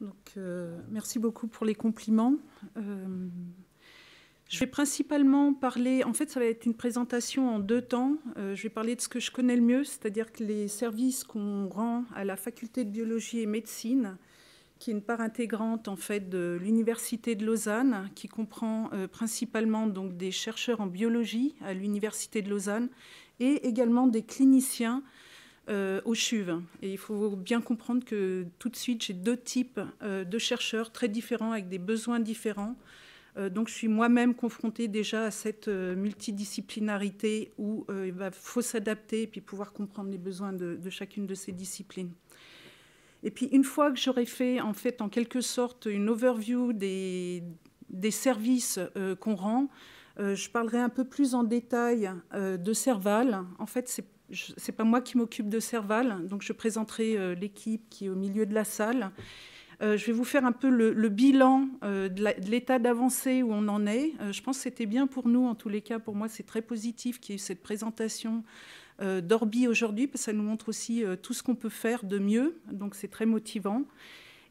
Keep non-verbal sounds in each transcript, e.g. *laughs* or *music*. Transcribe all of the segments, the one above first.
Donc, euh, merci beaucoup pour les compliments. Euh, je vais principalement parler, en fait ça va être une présentation en deux temps. Euh, je vais parler de ce que je connais le mieux, c'est-à-dire que les services qu'on rend à la faculté de biologie et médecine, qui est une part intégrante en fait de l'université de Lausanne, qui comprend principalement donc des chercheurs en biologie à l'université de Lausanne et également des cliniciens euh, au CHUV. Et il faut bien comprendre que tout de suite, j'ai deux types euh, de chercheurs très différents, avec des besoins différents. Euh, donc je suis moi-même confrontée déjà à cette multidisciplinarité où il faut s'adapter et puis pouvoir comprendre les besoins de, chacune de ces disciplines. Et puis une fois que j'aurai fait en fait en quelque sorte une overview des, des services qu'on rend, je parlerai un peu plus en détail de Serval. En fait, c'est c'est pas moi qui m'occupe de Serval, donc je présenterai euh, l'équipe qui est au milieu de la salle. Euh, je vais vous faire un peu le, bilan euh, de l'état d'avancée où on en est. je pense que c'était bien pour nous, en tous les cas, pour moi, c'est très positif qu'il y ait eu cette présentation d'Orbi aujourd'hui, parce que ça nous montre aussi tout ce qu'on peut faire de mieux, donc c'est très motivant.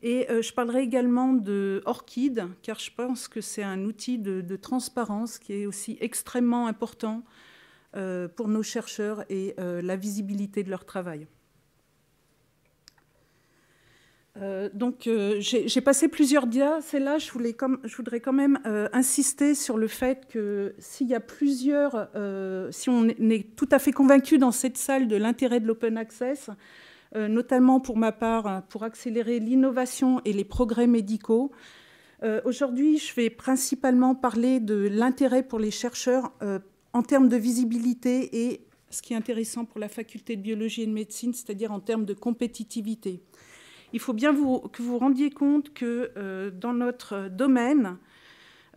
Et je parlerai également de Orchid, car je pense que c'est un outil de, de, transparence qui est aussi extrêmement important euh, pour nos chercheurs et euh, la visibilité de leur travail. Euh, donc, j'ai passé plusieurs dias. c'est là je, je, voudrais quand même insister sur le fait que s'il y a plusieurs, si on est tout à fait convaincu dans cette salle de l'intérêt de l'open access, notamment pour ma part, pour accélérer l'innovation et les progrès médicaux, Aujourd'hui, je vais principalement parler de l'intérêt pour les chercheurs en termes de visibilité et ce qui est intéressant pour la faculté de biologie et de médecine, c'est-à-dire en termes de compétitivité. Il faut bien que vous rendiez compte que euh, dans notre domaine,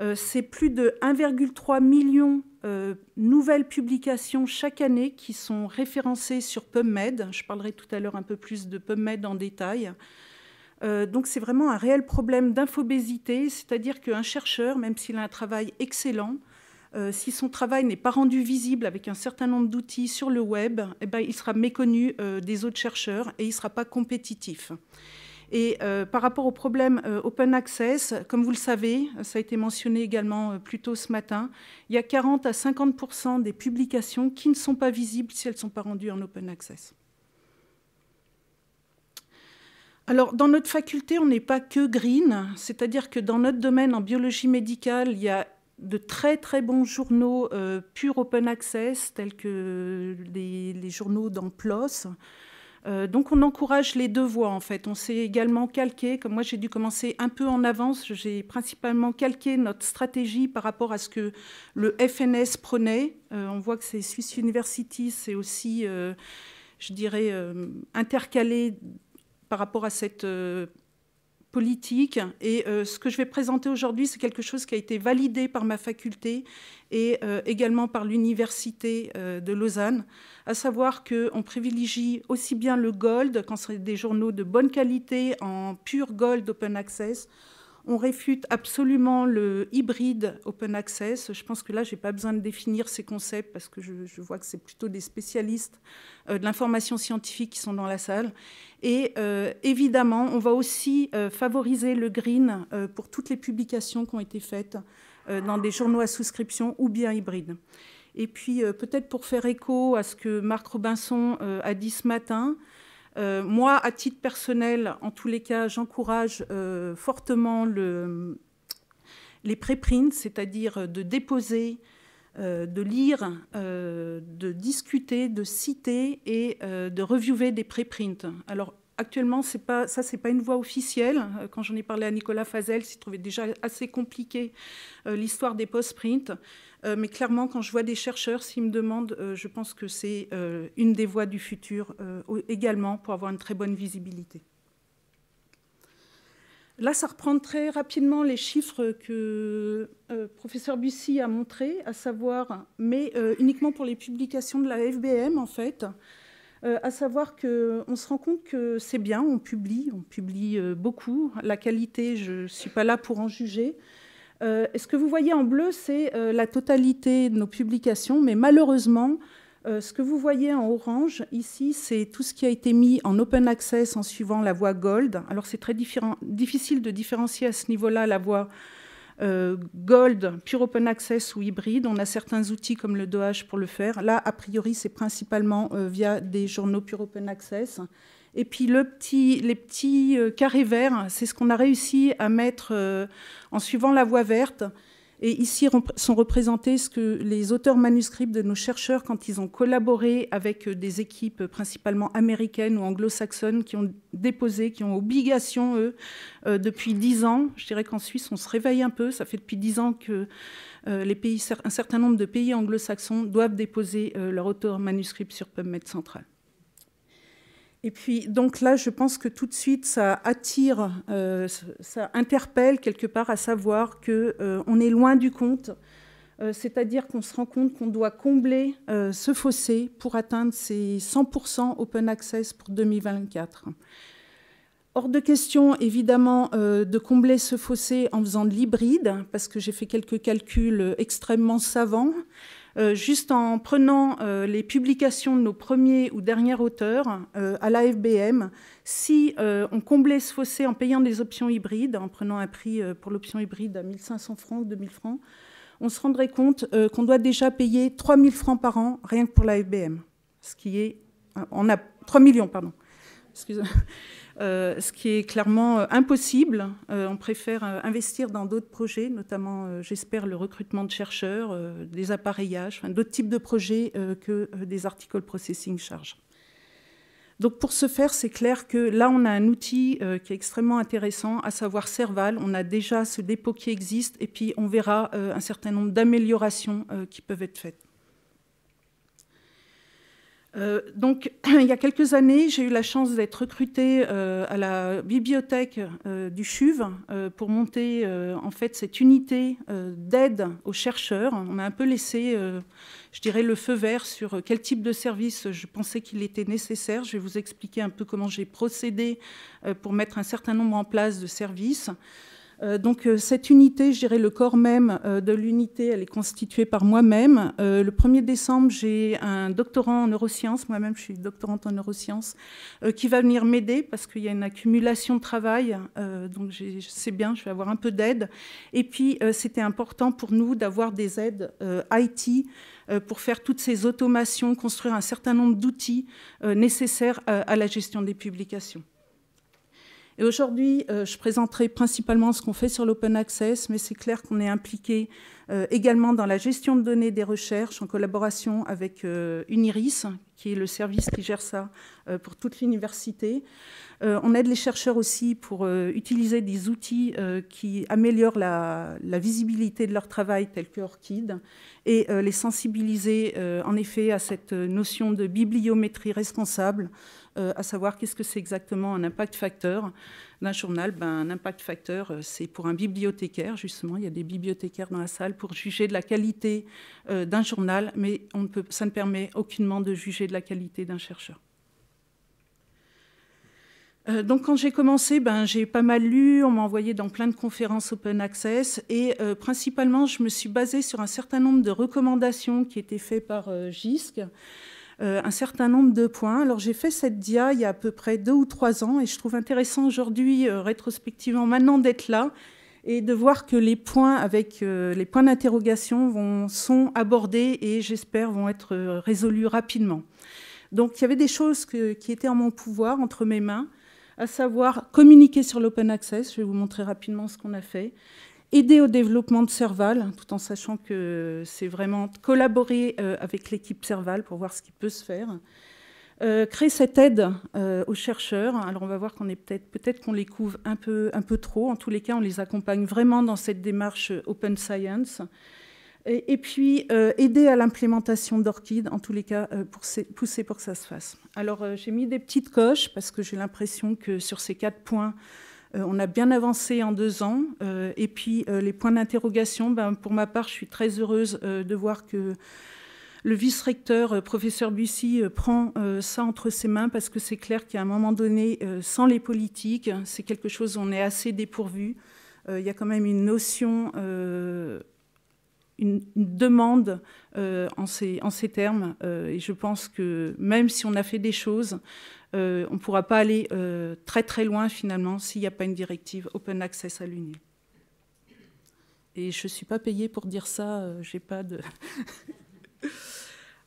euh, c'est plus de 1,3 million de nouvelles publications chaque année qui sont référencées sur PubMed. Je parlerai tout à l'heure un peu plus de PubMed en détail euh, donc c'est vraiment un réel problème d'infobésité, c'est-à-dire qu'un chercheur, même s'il a un travail excellent, euh, si son travail n'est pas rendu visible avec un certain nombre d'outils sur le web, eh ben, il sera méconnu euh, des autres chercheurs et il ne sera pas compétitif. Et euh, par rapport au problème open access, comme vous le savez, ça a été mentionné également plus tôt ce matin, il y a 40 à 50 des publications qui ne sont pas visibles si elles ne sont pas rendues en open access. Alors, dans notre faculté, on n'est pas que green, c'est-à-dire que dans notre domaine en biologie médicale, il y a de très très bons journaux pur euh, purs open access, tels que les, journaux dans PLOS. Euh, donc on encourage les deux voies en fait. On s'est également calqué, comme moi j'ai dû commencer un peu en avance, j'ai principalement calqué notre stratégie par rapport à ce que le FNS prenait. Euh, on voit que c'est Swiss University, c'est aussi, je dirais, intercalé par rapport à cette politique. Et euh, ce que je vais présenter aujourd'hui, c'est quelque chose qui a été validé par ma faculté et euh, également par l'Université euh, de Lausanne, à savoir qu'on privilégie aussi bien le gold, quand ce sont des journaux de bonne qualité, en pur gold open access, on réfute absolument le hybride open access. Je pense que là, je n'ai pas besoin de définir ces concepts parce que je, vois que c'est plutôt des spécialistes euh, de l'information scientifique qui sont dans la salle. Et euh, évidemment, on va aussi euh, favoriser le green pour toutes les publications qui ont été faites dans des journaux à souscription ou bien hybrides. Et puis, peut-être pour faire écho à ce que Marc Robinson a dit ce matin, euh, moi, à titre personnel, en tous les cas, j'encourage euh, fortement les préprints, c'est-à-dire de déposer, euh, de lire, de discuter, de citer et de reviewer des préprints. Alors, actuellement, ça, ce n'est pas une voie officielle. Quand j'en ai parlé à Nicolas Fazel, il trouvait déjà assez compliqué l'histoire des post-prints. Euh, mais clairement, quand je vois des chercheurs, s'ils me demandent, euh, je pense que c'est euh, une des voies du futur également pour avoir une très bonne visibilité. Là, ça reprend très rapidement les chiffres que professeur Bussy a montrés, à savoir, mais uniquement pour les publications de la FBM en fait. à savoir qu'on se rend compte que c'est bien, on publie, on publie beaucoup. La qualité, je ne suis pas là pour en juger, euh, ce que vous voyez en bleu, c'est euh, la totalité de nos publications, mais malheureusement, euh, ce que vous voyez en orange ici, c'est tout ce qui a été mis en open access en suivant la voie Gold. Alors c'est très difficile de différencier à ce niveau-là la voie Gold, pure open access ou hybride. On a certains outils comme le DOH pour le faire. Là, a priori, c'est principalement via des journaux pure open access. Et puis les petits euh, carrés verts, c'est ce qu'on a réussi à mettre euh, en suivant la voie verte. Et ici sont représentés ce que les auteurs manuscrits de nos chercheurs, quand ils ont collaboré avec euh, des équipes principalement américaines ou anglo-saxonnes, qui ont déposé, qui ont obligation, eux, depuis dix ans. Je dirais qu'en Suisse, on se réveille un peu. Ça fait depuis dix ans que les pays, un certain nombre de pays anglo-saxons doivent déposer leurs auteurs manuscrits sur PubMed Central. Et puis, donc là, je pense que tout de suite, ça attire, euh, ça interpelle quelque part à savoir qu'on euh, est loin du compte, euh, c'est-à-dire qu'on se rend compte qu'on doit combler ce fossé pour atteindre ces 100% open access pour 2024. Hors de question, évidemment, de combler ce fossé en faisant de l'hybride, parce que j'ai fait quelques calculs extrêmement savants. Euh, juste en prenant euh, les publications de nos premiers ou derniers auteurs euh, à la FBM, si on comblait ce fossé en payant des options hybrides, en prenant un prix pour l'option hybride à 1500 francs ou 2000 francs, on se rendrait compte qu'on doit déjà payer 3000 francs par an rien que pour l'AFBM, ce qui est... On a 3 millions, pardon. Excusez-moi euh, ce qui est clairement euh, impossible. Euh, on préfère investir dans d'autres projets, notamment, j'espère, le recrutement de chercheurs, des appareillages, d'autres types de projets que des articles processing charge. Donc pour ce faire, c'est clair que là, on a un outil qui est extrêmement intéressant, à savoir Serval. On a déjà ce dépôt qui existe et puis on verra un certain nombre d'améliorations qui peuvent être faites. Euh, donc, *clears throat* il y a quelques années, j'ai eu la chance d'être recrutée euh, à la bibliothèque euh, du CHUV pour monter en fait cette unité d'aide aux chercheurs. On a un peu laissé, je dirais, le feu vert sur quel type de service je pensais qu'il était nécessaire. Je vais vous expliquer un peu comment j'ai procédé pour mettre un certain nombre en place de services. Euh, donc euh, cette unité, je dirais le corps même euh, de l'unité, elle est constituée par moi-même. le 1er décembre, j'ai un doctorant en neurosciences, moi-même je suis doctorante en neurosciences, qui va venir m'aider parce qu'il y a une accumulation de travail, donc je sais bien, je vais avoir un peu d'aide. Et puis c'était important pour nous d'avoir des aides IT pour faire toutes ces automations, construire un certain nombre d'outils nécessaires à la gestion des publications aujourd'hui, euh, je présenterai principalement ce qu'on fait sur l'open access, mais c'est clair qu'on est impliqué euh, également dans la gestion de données des recherches en collaboration avec euh, Uniris, qui est le service qui gère ça pour toute l'université. on aide les chercheurs aussi pour utiliser des outils qui améliorent la, visibilité de leur travail, tels que Orchid, et les sensibiliser en effet à cette notion de bibliométrie responsable. Euh, à savoir qu'est-ce que c'est exactement un impact facteur d'un journal. Ben, un impact facteur, euh, c'est pour un bibliothécaire, justement. Il y a des bibliothécaires dans la salle pour juger de la qualité euh, d'un journal, mais ça ne permet aucunement de juger de la qualité d'un chercheur. donc quand j'ai commencé, ben, j'ai pas mal lu, on m'a envoyé dans plein de conférences open access et principalement je me suis basée sur un certain nombre de recommandations qui étaient faites par GISC euh, un certain nombre de points. Alors j'ai fait cette dia il y a à peu près deux ou trois ans et je trouve intéressant aujourd'hui, euh, rétrospectivement, maintenant d'être là et de voir que les points avec euh, les points d'interrogation sont abordés et j'espère vont être résolus rapidement. Donc il y avait des choses qui étaient en mon pouvoir, entre mes mains, à savoir communiquer sur l'open access. Je vais vous montrer rapidement ce qu'on a fait aider au développement de Serval, tout en sachant que c'est vraiment collaborer euh, avec l'équipe Serval pour voir ce qui peut se faire. Euh, créer cette aide euh, aux chercheurs. Alors on va voir qu'on est peut-être peut-être qu'on les couvre un peu un peu trop. En tous les cas, on les accompagne vraiment dans cette démarche open science. Et, puis aider à l'implémentation d'Orchid, en tous les cas, pour pousser pour que ça se fasse. Alors j'ai mis des petites coches parce que j'ai l'impression que sur ces quatre points, euh, on a bien avancé en deux ans. Euh, et puis euh, les points d'interrogation, ben, pour ma part, je suis très heureuse de voir que le vice-recteur, professeur Bussy, prend ça entre ses mains parce que c'est clair qu'à un moment donné, sans les politiques, c'est quelque chose, on est assez dépourvu. Il y a quand même une notion une, demande en, ces, en, ces, termes. et je pense que même si on a fait des choses, euh, on ne pourra pas aller euh, très très loin finalement s'il n'y a pas une directive open access à l'UNI. Et je ne suis pas payée pour dire ça, euh, j'ai pas de... *laughs*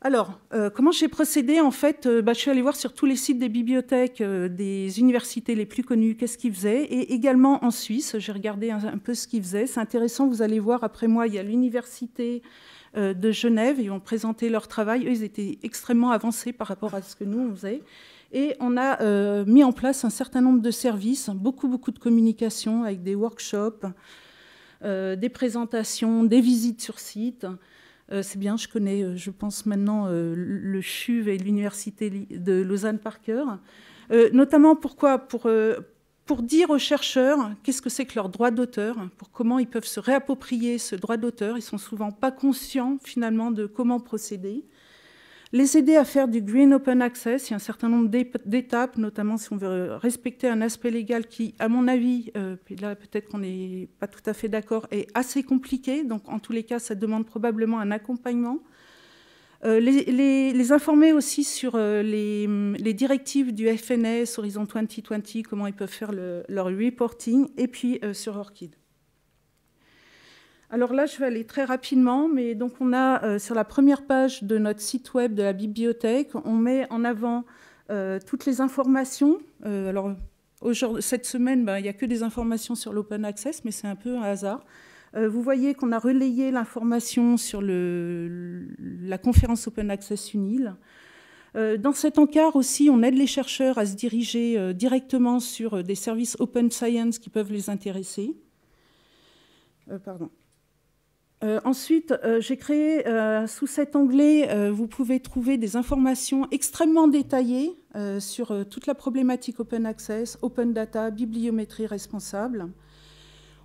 Alors, comment j'ai procédé En fait, bah, je suis allée voir sur tous les sites des bibliothèques, des universités les plus connues, qu'est-ce qu'ils faisaient. Et également en Suisse, j'ai regardé un, un, peu ce qu'ils faisaient. C'est intéressant, vous allez voir, après moi, il y a l'université de Genève, ils ont présenté leur travail. Eux, ils étaient extrêmement avancés par rapport à ce que nous, on faisait. Et on a euh, mis en place un certain nombre de services, beaucoup, beaucoup de communication avec des workshops, euh, des présentations, des visites sur site. Euh, c'est bien, je connais, je pense maintenant, le CHUV et l'Université de Lausanne par cœur. notamment pourquoi pour, pour dire aux chercheurs qu'est-ce que c'est que leur droit d'auteur, pour comment ils peuvent se réapproprier ce droit d'auteur. Ils sont souvent pas conscients finalement de comment procéder les aider à faire du green open access. Il y a un certain nombre d'étapes, notamment si on veut respecter un aspect légal qui, à mon avis, euh, là peut-être qu'on n'est pas tout à fait d'accord, est assez compliqué. Donc en tous les cas, ça demande probablement un accompagnement. Euh, les, informer aussi sur euh, les, directives du FNS, Horizon 2020, comment ils peuvent faire leur reporting, et puis sur ORCID. Alors là, je vais aller très rapidement, mais donc on a euh, sur la première page de notre site web de la bibliothèque, on met en avant euh, toutes les informations. Euh, alors alors cette semaine, ben, il n'y a que des informations sur l'open access, mais c'est un peu un hasard. vous voyez qu'on a relayé l'information sur la conférence Open Access UNIL. Dans cet encart aussi, on aide les chercheurs à se diriger directement sur des services open science qui peuvent les intéresser. pardon. Euh, ensuite, euh, j'ai créé euh, sous cet onglet, vous pouvez trouver des informations extrêmement détaillées sur toute la problématique open access, open data, bibliométrie responsable.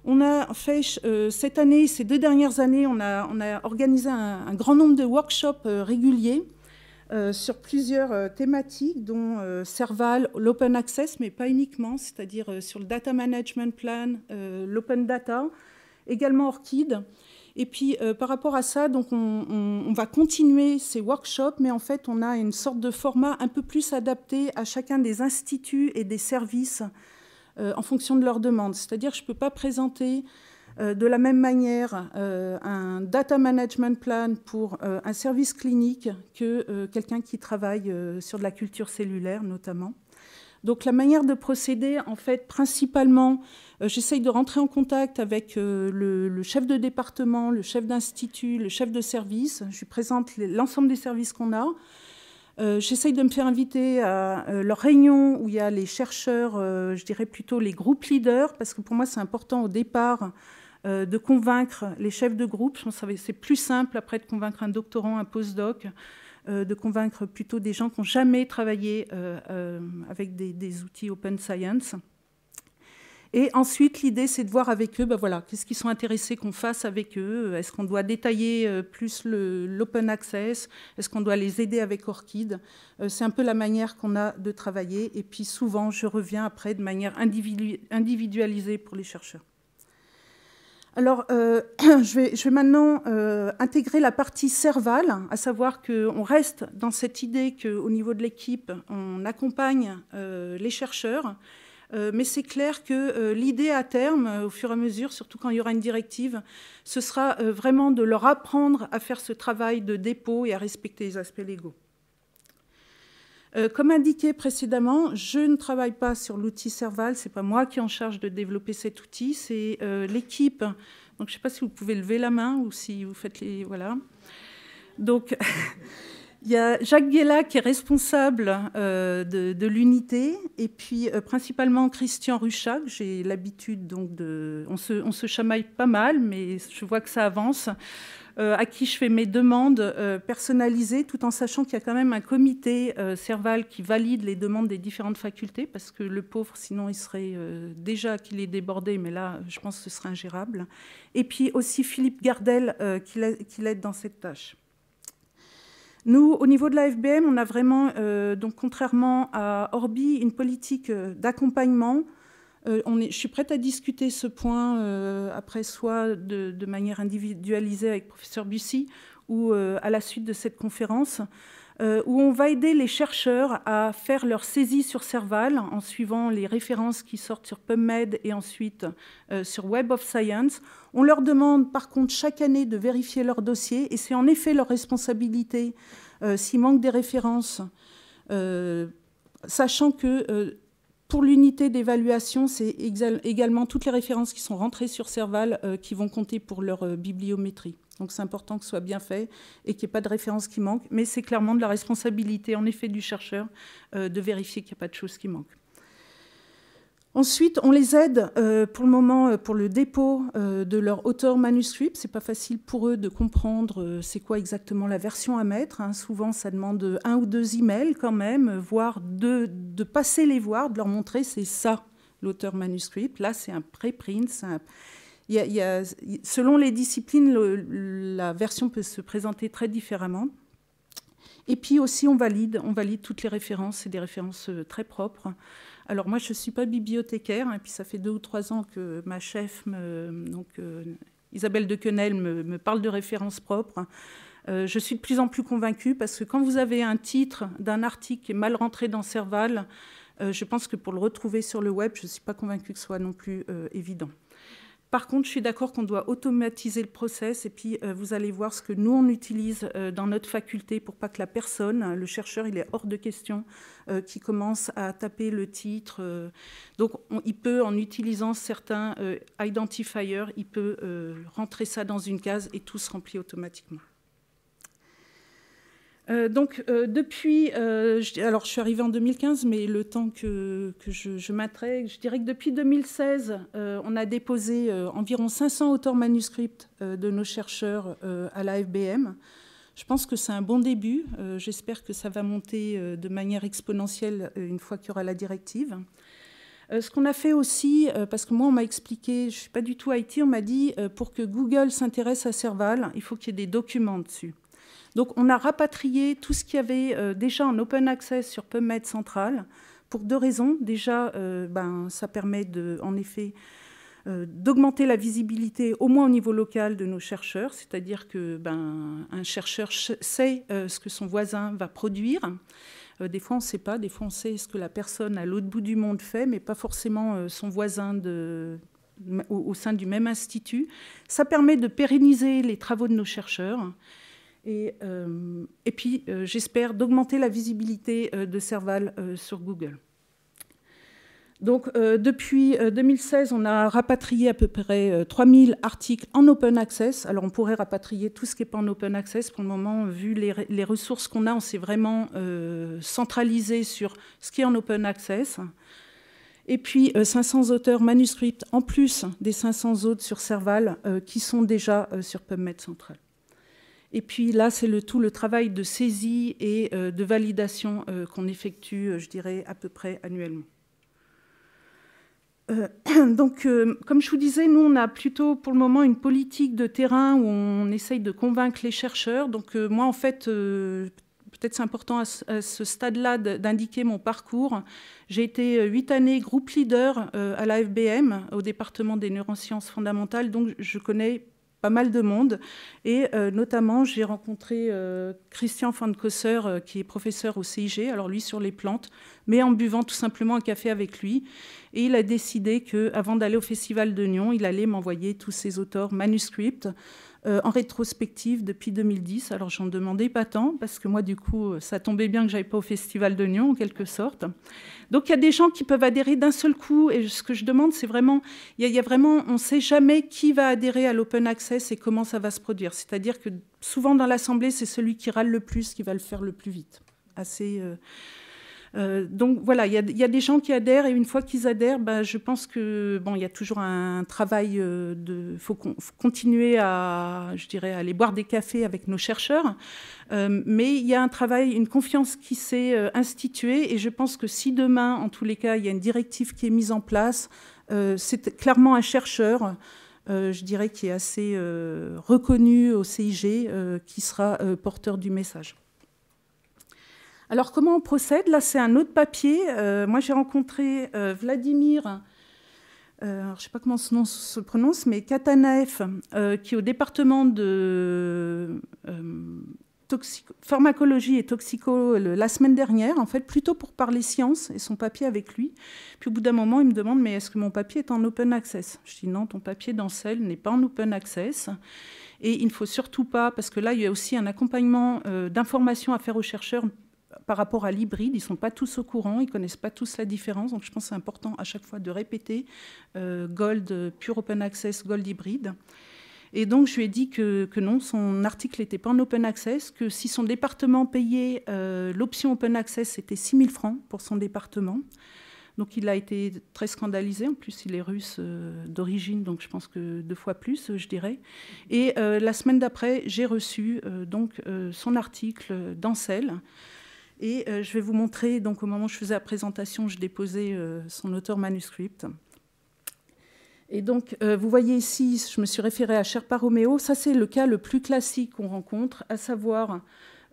On a fait cette année, ces deux dernières années, on a, organisé un, grand nombre de workshops réguliers sur plusieurs thématiques, dont Serval, l'open access, mais pas uniquement, c'est-à-dire sur le data management plan, l'open data, également Orchid. Et puis euh, par rapport à ça, donc on, va continuer ces workshops, mais en fait on a une sorte de format un peu plus adapté à chacun des instituts et des services euh, en fonction de leurs demandes. C'est-à-dire je ne peux pas présenter euh, de la même manière un data management plan pour un service clinique que quelqu'un qui travaille sur de la culture cellulaire notamment. Donc la manière de procéder, en fait, principalement, euh, j'essaye de rentrer en contact avec euh, le, chef de département, le chef d'institut, le chef de service. Je lui présente l'ensemble des services qu'on a. Euh, j'essaye de me faire inviter à leur réunion où il y a les chercheurs, je dirais plutôt les groupes leaders, parce que pour moi c'est important au départ de convaincre les chefs de groupe. c'est plus simple après de convaincre un doctorant, un postdoc, euh, de convaincre plutôt des gens qui n'ont jamais travaillé euh, euh, avec des, outils open science. Et ensuite, l'idée, c'est de voir avec eux, ben voilà, qu'est-ce qu'ils sont intéressés qu'on fasse avec eux Est-ce qu'on doit détailler plus l'open access Est-ce qu'on doit les aider avec Orchid C'est un peu la manière qu'on a de travailler. Et puis souvent, je reviens après de manière individualisée pour les chercheurs. Alors, euh, *clears throat* je, vais, maintenant euh, intégrer la partie servale, à savoir qu'on reste dans cette idée qu'au niveau de l'équipe, on accompagne euh, les chercheurs, mais c'est clair que l'idée à terme, au fur et à mesure, surtout quand il y aura une directive, ce sera vraiment de leur apprendre à faire ce travail de dépôt et à respecter les aspects légaux. Euh, comme indiqué précédemment, je ne travaille pas sur l'outil Serval, ce n'est pas moi qui en charge de développer cet outil, c'est euh, l'équipe. Donc je ne sais pas si vous pouvez lever la main ou si vous faites les... Voilà. Donc *laughs* il y a Jacques Guéla qui est responsable euh, de, l'unité et puis principalement Christian Ruchat, j'ai l'habitude donc de... On se, on se chamaille pas mal, mais je vois que ça avance. Euh, à qui je fais mes demandes euh, personnalisées, tout en sachant qu'il y a quand même un comité euh, Serval qui valide les demandes des différentes facultés, parce que le pauvre, sinon, il serait déjà qu'il est débordé, mais là, je pense que ce serait ingérable. Et puis aussi Philippe Gardel qui l'aide dans cette tâche. Nous, au niveau de la FBM, on a vraiment, donc contrairement à Orbi, une politique d'accompagnement euh, je suis prête à discuter ce point euh, après soit de, manière individualisée avec professeur Bussy ou euh, à la suite de cette conférence, où on va aider les chercheurs à faire leur saisie sur Serval en suivant les références qui sortent sur PubMed et ensuite sur Web of Science. On leur demande par contre chaque année de vérifier leur dossier et c'est en effet leur responsabilité s'il manque des références, sachant que pour l'unité d'évaluation, c'est également toutes les références qui sont rentrées sur Serval euh, qui vont compter pour leur euh, bibliométrie. Donc c'est important que ce soit bien fait et qu'il n'y ait pas de référence qui manque. mais c'est clairement de la responsabilité en effet du chercheur euh, de vérifier qu'il n'y a pas de choses qui manquent. Ensuite, on les aide euh, pour le moment euh, pour le dépôt euh, de leur auteur manuscrit. C'est pas facile pour eux de comprendre c'est quoi exactement la version à mettre. Hein. Souvent, ça demande un ou deux emails quand même, voire de, de passer les voir, de leur montrer c'est ça l'auteur manuscrit. Là, c'est un préprint. selon les disciplines, la version peut se présenter très différemment. Et puis aussi, on valide, on valide toutes les références, c'est des références très propres. Alors moi, je ne suis pas bibliothécaire, hein, et puis ça fait deux ou trois ans que ma chef, euh, Isabelle de Quenel, me, parle de références propres. Hein. Euh, je suis de plus en plus convaincue parce que quand vous avez un titre d'un article qui est mal rentré dans Serval, euh, je pense que pour le retrouver sur le web, je ne suis pas convaincue que ce soit non plus évident. Par contre, je suis d'accord qu'on doit automatiser le process et puis euh, vous allez voir ce que nous, on utilise euh, dans notre faculté pour pas que la personne, le chercheur, il est hors de question, euh, qui commence à taper le titre. donc, il peut, en utilisant certains identifiers, il peut rentrer ça dans une case et tout se remplit automatiquement. Euh, donc euh, depuis, euh, alors je suis arrivée en 2015, mais le temps que, je, je je dirais que depuis 2016, on a déposé environ 500 auteurs manuscrits de nos chercheurs à la FBM. Je pense que c'est un bon début. J'espère que ça va monter de manière exponentielle une fois qu'il y aura la directive. ce qu'on a fait aussi, parce que moi, on m'a expliqué, je ne suis pas du tout IT, on m'a dit, pour que Google s'intéresse à Serval, il faut qu'il y ait des documents dessus. Donc on a rapatrié tout ce qu'il y avait euh, déjà en open access sur PubMed Central pour deux raisons. Déjà, euh, ben, ça permet de, en effet euh, d'augmenter la visibilité, au moins au niveau local, de nos chercheurs, c'est-à-dire que ben, un chercheur sait ce que son voisin va produire. des fois, on ne sait pas, des fois, on sait ce que la personne à l'autre bout du monde fait, mais pas forcément son voisin au sein du même institut. Ça permet de pérenniser les travaux de nos chercheurs. Euh, et, puis, euh, j'espère d'augmenter la visibilité euh, de Serval sur Google. Donc, depuis 2016, on a rapatrié à peu près 3000 articles en open access. Alors, on pourrait rapatrier tout ce qui n'est pas en open access. Pour le moment, vu les, les ressources qu'on a, on s'est vraiment centralisé sur ce qui est en open access et puis 500 auteurs manuscrits en plus des 500 autres sur Serval qui sont déjà sur PubMed Central. Et puis là, c'est le, tout le travail de saisie et euh, de validation euh, qu'on effectue, euh, je dirais, à peu près annuellement. *clears throat* donc, comme je vous disais, nous, on a plutôt pour le moment une politique de terrain où on essaye de convaincre les chercheurs. Donc, moi, en fait, peut-être c'est important à ce, stade-là d'indiquer mon parcours. J'ai été huit années groupe leader à FBM, au département des neurosciences fondamentales, donc je connais pas mal de monde. Et euh, notamment, j'ai rencontré euh, Christian Van Kosser, euh, qui est professeur au CIG, alors lui sur les plantes, mais en buvant tout simplement un café avec lui. Et il a décidé qu'avant d'aller au Festival de Nyon, il allait m'envoyer tous ses auteurs manuscrits euh, en rétrospective depuis 2010. Alors j'en demandais pas tant, parce que moi, du coup, ça tombait bien que j'aille pas au Festival de Nyon, en quelque sorte. Donc il y a des gens qui peuvent adhérer d'un seul coup, et ce que je demande, c'est vraiment, il y, a vraiment, on ne sait jamais qui va adhérer à l'open access et comment ça va se produire. C'est-à-dire que souvent dans l'Assemblée, c'est celui qui râle le plus qui va le faire le plus vite. Assez. Euh, euh, donc voilà, il y, a des gens qui adhèrent et une fois qu'ils adhèrent, bah, je pense que bon, il y a toujours un travail euh, de, faut, continuer à, je dirais, aller boire des cafés avec nos chercheurs, euh, mais il y a un travail, une confiance qui s'est instituée et je pense que si demain, en tous les cas, il y a une directive qui est mise en place, c'est clairement un chercheur. je dirais, qui est assez reconnu au CIG, qui sera porteur du message. Alors comment on procède Là, c'est un autre papier. Euh, moi, j'ai rencontré euh, Vladimir, euh, je ne sais pas comment ce nom se prononce, mais Katanaev, qui est au département de pharmacologie et toxico la semaine dernière, en fait, plutôt pour parler science et son papier avec lui. Puis au bout d'un moment, il me demande, mais est-ce que mon papier est en open access Je dis, non, ton papier dans celle n'est pas en open access. Et il ne faut surtout pas, parce que là, il y a aussi un accompagnement d'informations à faire aux chercheurs par rapport à l'hybride, ils ne sont pas tous au courant, ils ne connaissent pas tous la différence. Donc je pense que c'est important à chaque fois de répéter euh, Gold, euh, pure open access, Gold hybride. Et donc je lui ai dit que, non, son article n'était pas en open access, que si son département payait euh, l'option open access, c'était 6 000 francs pour son département. Donc il a été très scandalisé. En plus, il est russe d'origine, donc je pense que deux fois plus, je dirais. Et la semaine d'après, j'ai reçu donc son article dans d'Ancel et euh, je vais vous montrer, donc au moment où je faisais la présentation, je déposais euh, son auteur manuscript. Et donc, euh, vous voyez ici, je me suis référée à Sherpa Romeo. Ça, c'est le cas le plus classique qu'on rencontre, à savoir,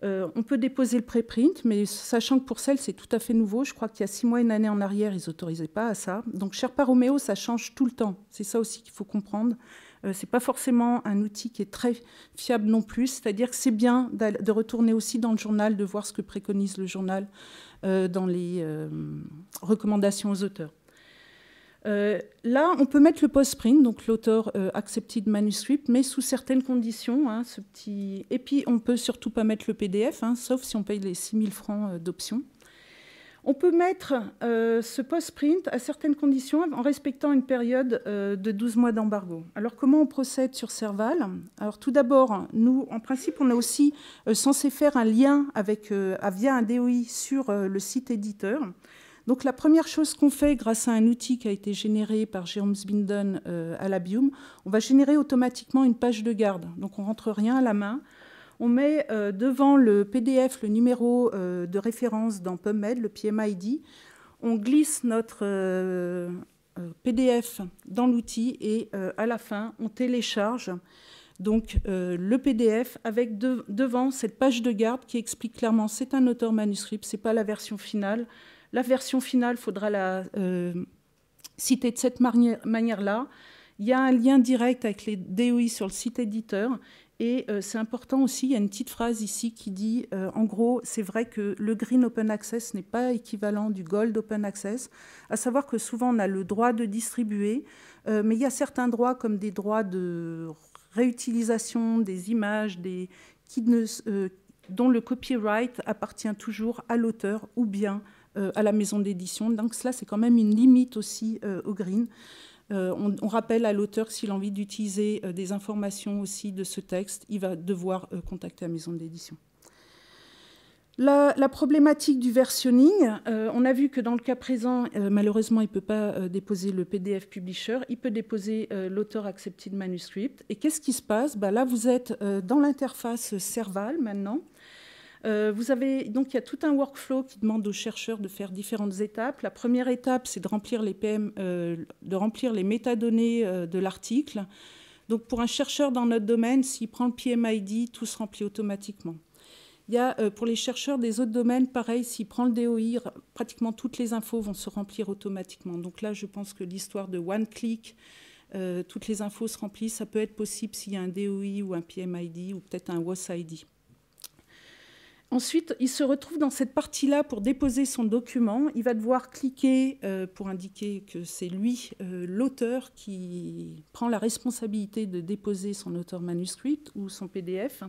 on peut déposer le préprint, mais sachant que pour celle, c'est tout à fait nouveau. Je crois qu'il y a six mois, une année en arrière, ils n'autorisaient pas à ça. Donc, Sherpa Romeo, ça change tout le temps. C'est ça aussi qu'il faut comprendre. Ce euh, c'est pas forcément un outil qui est très fiable non plus. C'est-à-dire que c'est bien de retourner aussi dans le journal, de voir ce que préconise le journal euh, dans les euh, recommandations aux auteurs. là, on peut mettre le post-print, donc l'auteur accepted manuscript, mais sous certaines conditions. Hein, ce petit... Et puis, on ne peut surtout pas mettre le PDF, hein, sauf si on paye les 6000 francs d'option. On peut mettre euh, ce post-print à certaines conditions en respectant une période euh, de 12 mois d'embargo. Alors comment on procède sur Serval Alors tout d'abord, nous, en principe, on est aussi euh, censé faire un lien avec, via un DOI sur le site éditeur. Donc la première chose qu'on fait grâce à un outil qui a été généré par Jérôme Sbinden à la biome on va générer automatiquement une page de garde. Donc on rentre rien à la main, on met euh, devant le PDF le numéro euh, de référence dans PubMed, le PMID. On glisse notre euh, PDF dans l'outil et à la fin, on télécharge donc le PDF avec devant cette page de garde qui explique clairement c'est un auteur manuscrit, c'est pas la version finale. La version finale, faudra la citer de cette manière-là. Il y a un lien direct avec les DOI sur le site éditeur et euh, c'est important aussi, il y a une petite phrase ici qui dit, euh, en gros, c'est vrai que le green open access n'est pas équivalent du gold open access, à savoir que souvent on a le droit de distribuer, euh, mais il y a certains droits comme des droits de réutilisation des images, dont le copyright appartient toujours à l'auteur ou bien à la maison d'édition. Donc cela, c'est quand même une limite aussi au green. Euh, on, rappelle à l'auteur s'il a envie d'utiliser euh, des informations aussi de ce texte, il va devoir euh, contacter la maison d'édition. La, problématique du versionning, on a vu que dans le cas présent, malheureusement, il ne peut pas déposer le PDF publisher, il peut déposer l'auteur accepted manuscript. Et qu'est-ce qui se passe bah, Là, vous êtes dans l'interface Serval maintenant. Euh, vous donc il y a tout un workflow qui demande aux chercheurs de faire différentes étapes. La première étape, c'est de remplir les euh, métadonnées euh, de l'article. Donc pour un chercheur dans notre domaine, s'il prend le PMID, tout se remplit automatiquement. Il y a pour les chercheurs des autres domaines, pareil, s'il prend le DOI, pratiquement toutes les infos vont se remplir automatiquement. Donc là, je pense que l'histoire de one click, toutes les infos se remplissent, ça peut être possible s'il y a un DOI ou un PMID ou peut-être un WASID. Ensuite, il se retrouve dans cette partie-là pour déposer son document. Il va devoir cliquer euh, pour indiquer que c'est lui, euh, l'auteur, qui prend la responsabilité de déposer son auteur manuscrit ou son PDF.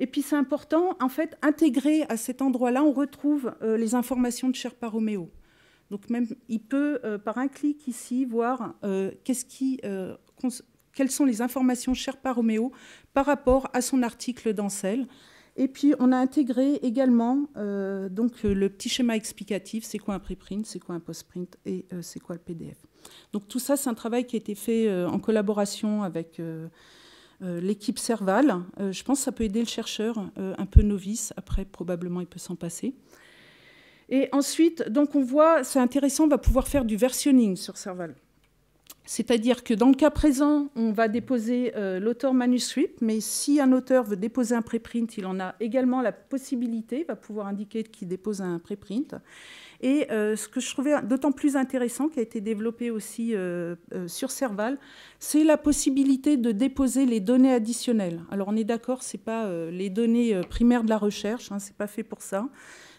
Et puis c'est important, en fait, intégré à cet endroit-là, on retrouve euh, les informations de Sherpa Romeo. Donc même, il peut, par un clic ici, voir quelles sont les informations Sherpa Romeo par rapport à son article dans celle. Et puis, on a intégré également euh, donc, le petit schéma explicatif, c'est quoi un preprint, c'est quoi un postprint et euh, c'est quoi le PDF. Donc tout ça, c'est un travail qui a été fait euh, en collaboration avec l'équipe Serval. je pense que ça peut aider le chercheur un peu novice. Après, probablement, il peut s'en passer. Et ensuite, donc on voit, c'est intéressant, on va pouvoir faire du versionning sur Serval. C'est-à-dire que dans le cas présent, on va déposer euh, l'auteur manuscript, mais si un auteur veut déposer un préprint, il en a également la possibilité, il va pouvoir indiquer qu'il dépose un préprint. Et euh, ce que je trouvais d'autant plus intéressant, qui a été développé aussi euh, sur Serval, c'est la possibilité de déposer les données additionnelles. Alors on est d'accord, ce n'est pas les données primaires de la recherche, hein, ce n'est pas fait pour ça.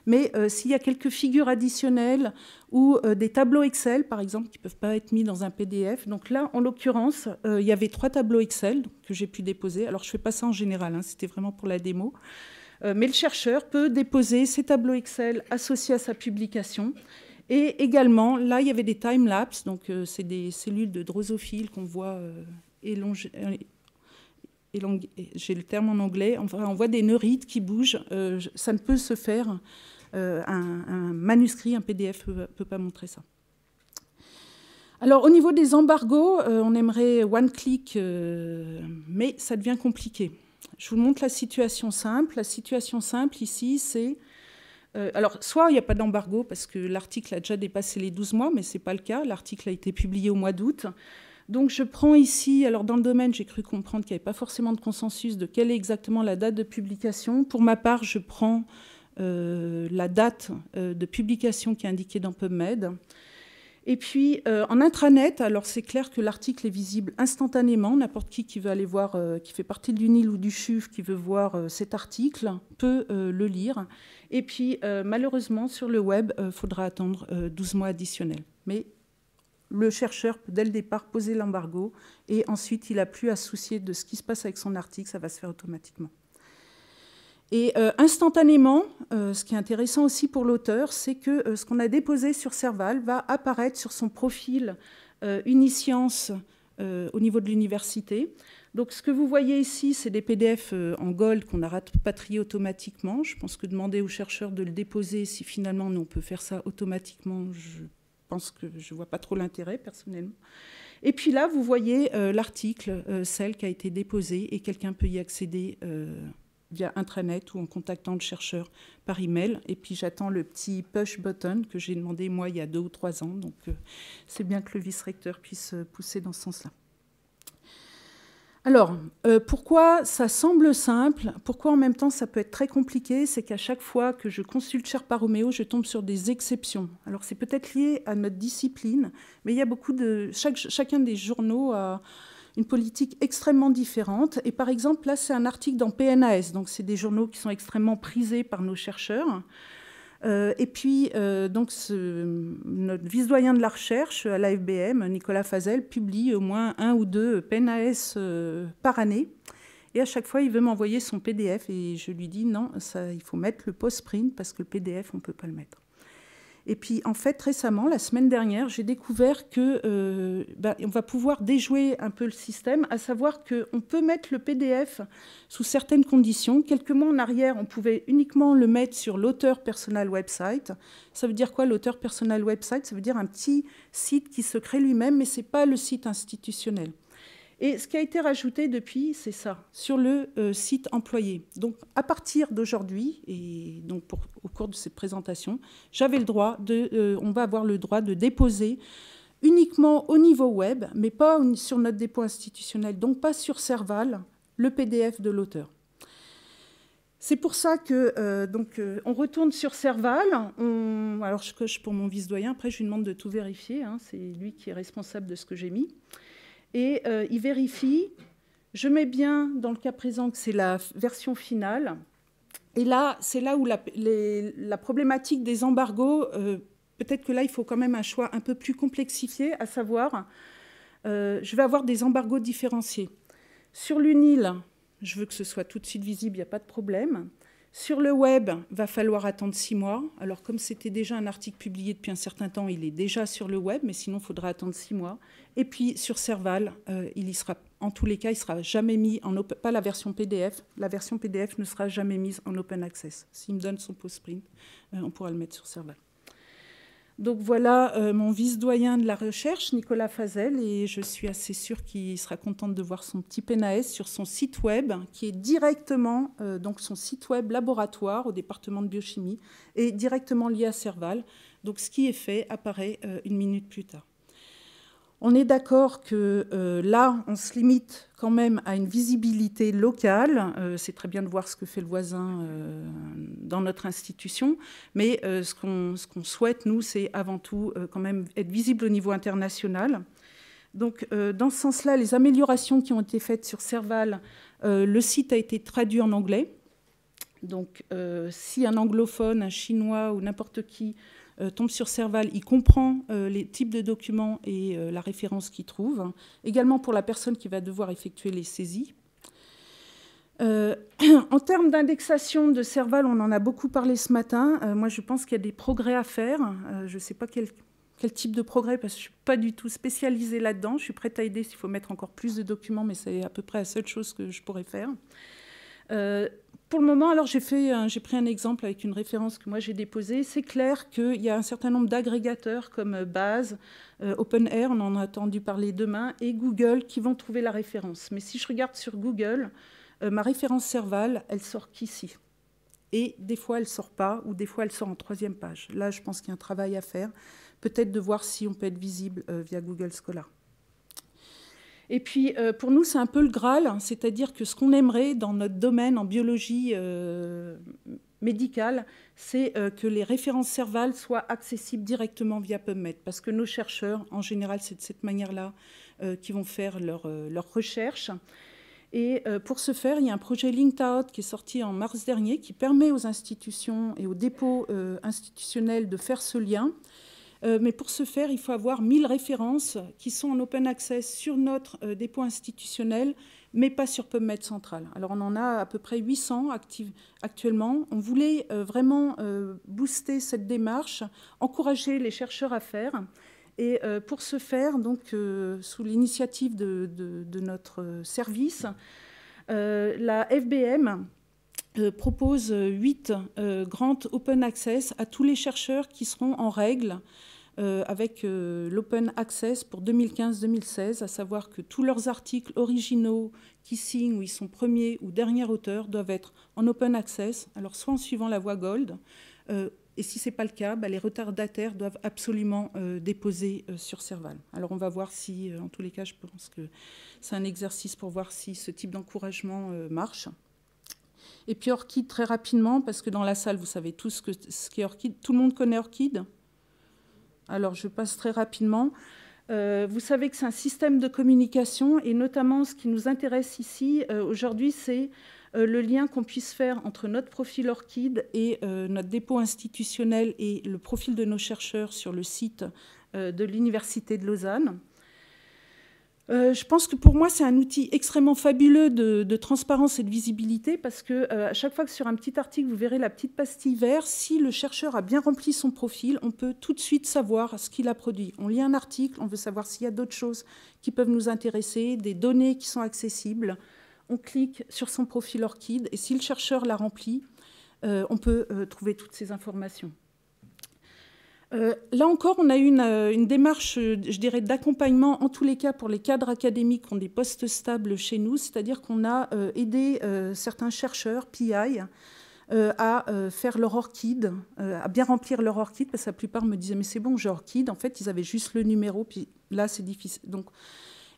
Mais euh, s'il y a quelques figures additionnelles ou euh, des tableaux Excel, par exemple, qui ne peuvent pas être mis dans un PDF. Donc là, en l'occurrence, euh, il y avait trois tableaux Excel que j'ai pu déposer. Alors je ne fais pas ça en général, hein, c'était vraiment pour la démo. mais le chercheur peut déposer ses tableaux Excel associés à sa publication. Et également, là, il y avait des time-lapse, donc c'est des cellules de drosophiles qu'on voit élongées j'ai le terme en anglais, on voit des neurites qui bougent. ça ne peut se faire euh, un, manuscrit, un PDF ne peut, peut, pas montrer ça. Alors au niveau des embargos, euh, on aimerait one click, euh, mais ça devient compliqué. Je vous montre la situation simple. La situation simple ici, c'est alors, soit il n'y a pas d'embargo parce que l'article a déjà dépassé les 12 mois, mais ce n'est pas le cas. L'article a été publié au mois d'août. Donc, je prends ici, alors dans le domaine, j'ai cru comprendre qu'il n'y avait pas forcément de consensus de quelle est exactement la date de publication. Pour ma part, je prends euh, la date euh, de publication qui est indiquée dans PubMed. Et puis euh, en intranet, alors c'est clair que l'article est visible instantanément. N'importe qui qui veut aller voir, qui fait partie du NIL ou du CHUV, qui veut voir cet article, peut le lire. Et puis malheureusement, sur le web, il faudra attendre 12 mois additionnels. Mais le chercheur peut dès le départ poser l'embargo et ensuite il n'a plus à se soucier de ce qui se passe avec son article, ça va se faire automatiquement. Et euh, instantanément, euh, ce qui est intéressant aussi pour l'auteur, c'est que euh, ce qu'on a déposé sur Serval va apparaître sur son profil Unisciences au niveau de l'université. Donc ce que vous voyez ici, c'est des PDF en Gold qu'on a rapatriés automatiquement. Je pense que demander aux chercheurs de le déposer, si finalement on peut faire ça automatiquement, je pense que je ne vois pas trop l'intérêt personnellement. Et puis là, vous voyez l'article, celle qui a été déposée, et quelqu'un peut y accéder via intranet ou en contactant le chercheur par email. Et puis j'attends le petit push button que j'ai demandé moi il y a deux ou trois ans. Donc euh, c'est bien que le vice-recteur puisse euh, pousser dans ce sens-là. Alors, euh, pourquoi ça semble simple Pourquoi en même temps ça peut être très compliqué C'est qu'à chaque fois que je consulte Sherpa Romeo, je tombe sur des exceptions. Alors, c'est peut-être lié à notre discipline, mais il y a beaucoup de. Chaque, chacun des journaux a une politique extrêmement différente. Et par exemple, là, c'est un article dans PNAS, donc c'est des journaux qui sont extrêmement prisés par nos chercheurs. Euh, et puis, euh, donc, notre vice-doyen de la recherche à l'AFBM, Nicolas Fazel, publie au moins un ou deux PNAS euh, par année. Et à chaque fois, il veut m'envoyer son PDF et je lui dis non, ça, il faut mettre le post-print parce que le PDF, on ne peut pas le mettre. Et puis, en fait, récemment, la semaine dernière, j'ai découvert que euh, ben, on va pouvoir déjouer un peu le système, à savoir qu'on peut mettre le PDF sous certaines conditions. Quelques mois en arrière, on pouvait uniquement le mettre sur l'auteur personnel website. Ça veut dire quoi l'auteur personnel website Ça veut dire un petit site qui se crée lui-même, mais ce n'est pas le site institutionnel. Et ce qui a été rajouté depuis, c'est ça, sur le euh, site employé. Donc à partir d'aujourd'hui, et donc au cours de cette présentation, j'avais le droit de, euh, on va avoir le droit de déposer uniquement au niveau web, mais pas sur notre dépôt institutionnel, donc pas sur Serval, le PDF de l'auteur. C'est pour ça que euh, donc on retourne sur Serval. Alors je coche pour mon vice doyen. Après je lui demande de tout vérifier. Hein. c'est lui qui est responsable de ce que j'ai mis et euh, il vérifie. Je mets bien dans le cas présent que c'est la version finale. Et là, c'est là où la, problématique des embargos, euh, peut-être que là, il faut quand même un choix un peu plus complexifié, à savoir, euh, je vais avoir des embargos différenciés. Sur l'UNIL, je veux que ce soit tout de suite visible, il n'y a pas de problème. Sur le web, va falloir attendre six mois. Alors comme c'était déjà un article publié depuis un certain temps, il est déjà sur le web, mais sinon il faudra attendre six mois. Et puis sur Serval, euh, il y sera, en tous les cas, il sera jamais mis en open, pas la version PDF. La version PDF ne sera jamais mise en open access. S'il me donne son post-print, euh, on pourra le mettre sur Serval. Donc voilà euh, mon vice-doyen de la recherche, Nicolas Fazel, et je suis assez sûre qu'il sera content de voir son petit PNAS sur son site web, qui est directement, euh, donc son site web laboratoire au département de biochimie, et directement lié à Serval. Donc ce qui est fait apparaît euh, une minute plus tard. On est d'accord que euh, là, on se limite quand même à une visibilité locale. Euh, c'est très bien de voir ce que fait le voisin euh, dans notre institution, mais ce qu'on souhaite, nous, c'est avant tout quand même être visible au niveau international. Donc, dans ce sens-là, les améliorations qui ont été faites sur Serval, le site a été traduit en anglais. Donc, si un anglophone, un chinois ou n'importe qui euh, tombe sur Serval, il comprend euh, les types de documents et euh, la référence qu'il trouve. Également pour la personne qui va devoir effectuer les saisies. *clears throat* en termes d'indexation de Serval, on en a beaucoup parlé ce matin. moi, je pense qu'il y a des progrès à faire. je ne sais pas quel, quel, type de progrès, parce que je ne suis pas du tout spécialisée là-dedans. Je suis prête à aider s'il faut mettre encore plus de documents, mais c'est à peu près la seule chose que je pourrais faire pour le moment, alors j'ai pris un exemple avec une référence que moi j'ai déposée. C'est clair qu'il y a un certain nombre d'agrégateurs comme euh, Base, euh, Open OpenAir, on en a entendu parler demain, et Google qui vont trouver la référence. Mais si je regarde sur Google, euh, ma référence Serval, elle sort qu'ici. Et des fois, elle ne sort pas, ou des fois, elle sort en troisième page. Là, je pense qu'il y a un travail à faire, peut-être de voir si on peut être visible via Google Scholar. Et puis, euh, pour nous, c'est un peu le Graal, hein, c'est-à-dire que ce qu'on aimerait dans notre domaine en biologie euh, médicale, c'est euh, que les références servales soient accessibles directement via PubMed, parce que nos chercheurs, en général, c'est de cette manière-là qu'ils vont faire leurs leur recherches. Et pour ce faire, il y a un projet Out qui est sorti en mars dernier, qui permet aux institutions et aux dépôts institutionnels de faire ce lien euh, mais pour ce faire, il faut avoir 1000 références qui sont en open access sur notre euh, dépôt institutionnel, mais pas sur PubMed Central. Alors on en a à peu près 800 actives actuellement. On voulait euh, vraiment booster cette démarche, encourager les chercheurs à faire. Et pour ce faire, donc, sous l'initiative de, notre service, la FBM, propose 8 grandes open access à tous les chercheurs qui seront en règle euh, avec euh, l'open access pour 2015-2016, à savoir que tous leurs articles originaux qui signent où ils sont premiers ou derniers auteur doivent être en open access, alors soit en suivant la voie gold, euh, et si ce n'est pas le cas, bah les retardataires doivent absolument déposer sur Serval. Alors on va voir si, en tous les cas, je pense que c'est un exercice pour voir si ce type d'encouragement marche. Et puis Orchid, très rapidement, parce que dans la salle, vous savez tous ce, que, ce qu'est Orchid. Tout le monde connaît Orchid alors, je passe très rapidement. Euh, vous savez que c'est un système de communication et notamment ce qui nous intéresse ici euh, aujourd'hui, c'est euh, le lien qu'on puisse faire entre notre profil ORCID et notre dépôt institutionnel et le profil de nos chercheurs sur le site de l'Université de Lausanne. Euh, je pense que pour moi, c'est un outil extrêmement fabuleux de, transparence et de visibilité parce que euh, à chaque fois que sur un petit article, vous verrez la petite pastille verte, si le chercheur a bien rempli son profil, on peut tout de suite savoir ce qu'il a produit. On lit un article, on veut savoir s'il y a d'autres choses qui peuvent nous intéresser, des données qui sont accessibles. On clique sur son profil ORCID et si le chercheur l'a rempli, euh, on peut trouver toutes ces informations. Euh, là encore, on a eu une démarche, euh, je dirais, d'accompagnement, en tous les cas, pour les cadres académiques qui ont des postes stables chez nous, c'est-à-dire qu'on a euh, aidé certains chercheurs, PI, à faire leur orchid, à bien remplir leur orchid, parce que la plupart me disaient, mais c'est bon, j'ai ORCID, En fait, ils avaient juste le numéro, puis là, c'est difficile. Donc,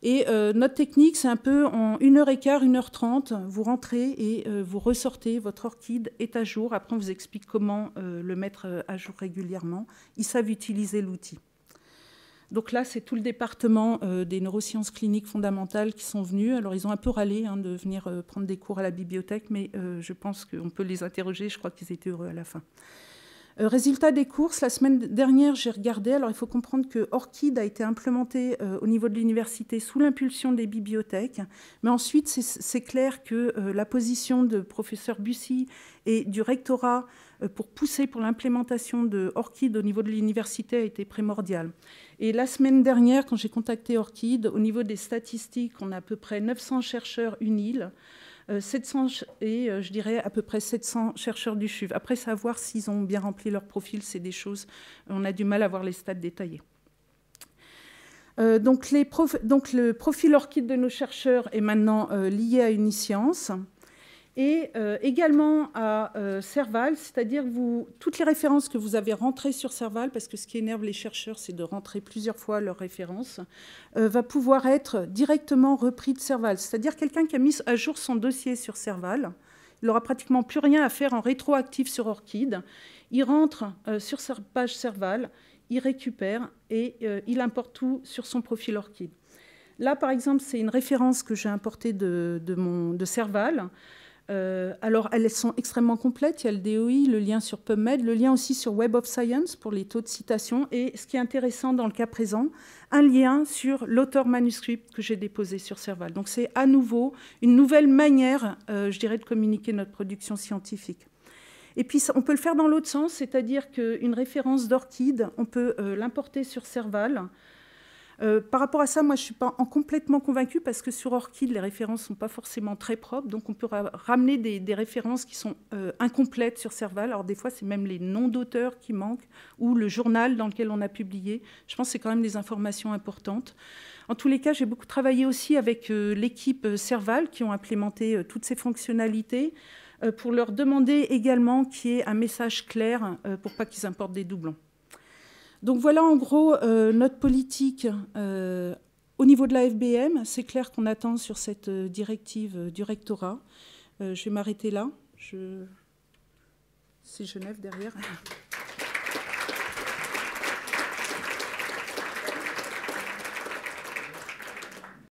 et euh, notre technique, c'est un peu en 1h15, 1h30, vous rentrez et euh, vous ressortez, votre orchide est à jour. Après, on vous explique comment euh, le mettre à jour régulièrement. Ils savent utiliser l'outil. Donc là, c'est tout le département des neurosciences cliniques fondamentales qui sont venus. Alors, ils ont un peu râlé hein, de venir prendre des cours à la bibliothèque, mais je pense qu'on peut les interroger. Je crois qu'ils étaient heureux à la fin. Euh, résultat des courses, la semaine dernière, j'ai regardé. Alors, il faut comprendre que Orchid a été implémenté euh, au niveau de l'université sous l'impulsion des bibliothèques. Mais ensuite, c'est clair que euh, la position de professeur Bussy et du rectorat pour pousser pour l'implémentation de Orchid au niveau de l'université a été primordiale. Et la semaine dernière, quand j'ai contacté Orchid, au niveau des statistiques, on a à peu près 900 chercheurs UNIL. 700 euh, et euh, je dirais à peu près 700 chercheurs du CHUV. Après, savoir s'ils ont bien rempli leur profil, c'est des choses, on a du mal à voir les stats détaillés. Euh, donc, le profil orchide de nos chercheurs est maintenant lié à une science et euh, également à euh, Serval, c'est-à-dire vous toutes les références que vous avez rentrées sur Serval, parce que ce qui énerve les chercheurs, c'est de rentrer plusieurs fois leurs références, euh, va pouvoir être directement repris de Serval. C'est-à-dire quelqu'un qui a mis à jour son dossier sur Serval, il n'aura pratiquement plus rien à faire en rétroactif sur Orchid. Il rentre sur sa page Serval, il récupère et il importe tout sur son profil Orchid. Là, par exemple, c'est une référence que j'ai importée de, de, mon, de Serval. Euh, alors, elles sont extrêmement complètes. Il y a le DOI, le lien sur PubMed, le lien aussi sur Web of Science pour les taux de citation. Et ce qui est intéressant dans le cas présent, un lien sur l'auteur manuscrit que j'ai déposé sur Serval. Donc, c'est à nouveau une nouvelle manière, euh, je dirais, de communiquer notre production scientifique. Et puis, on peut le faire dans l'autre sens, c'est-à-dire qu'une référence d'orchide, on peut euh, l'importer sur Serval. Euh, par rapport à ça, moi, je ne suis pas complètement convaincue parce que sur Orchid, les références ne sont pas forcément très propres. Donc, on peut ramener des, références qui sont euh, incomplètes sur Serval. Alors, des fois, c'est même les noms d'auteurs qui manquent ou le journal dans lequel on a publié. Je pense que c'est quand même des informations importantes. En tous les cas, j'ai beaucoup travaillé aussi avec euh, l'équipe Serval qui ont implémenté toutes ces fonctionnalités pour leur demander également qu'il y ait un message clair pour pas qu'ils importent des doublons. Donc voilà en gros euh, notre politique euh, au niveau de la FBM. C'est clair qu'on attend sur cette euh, directive du rectorat. je vais m'arrêter là. C'est Genève derrière.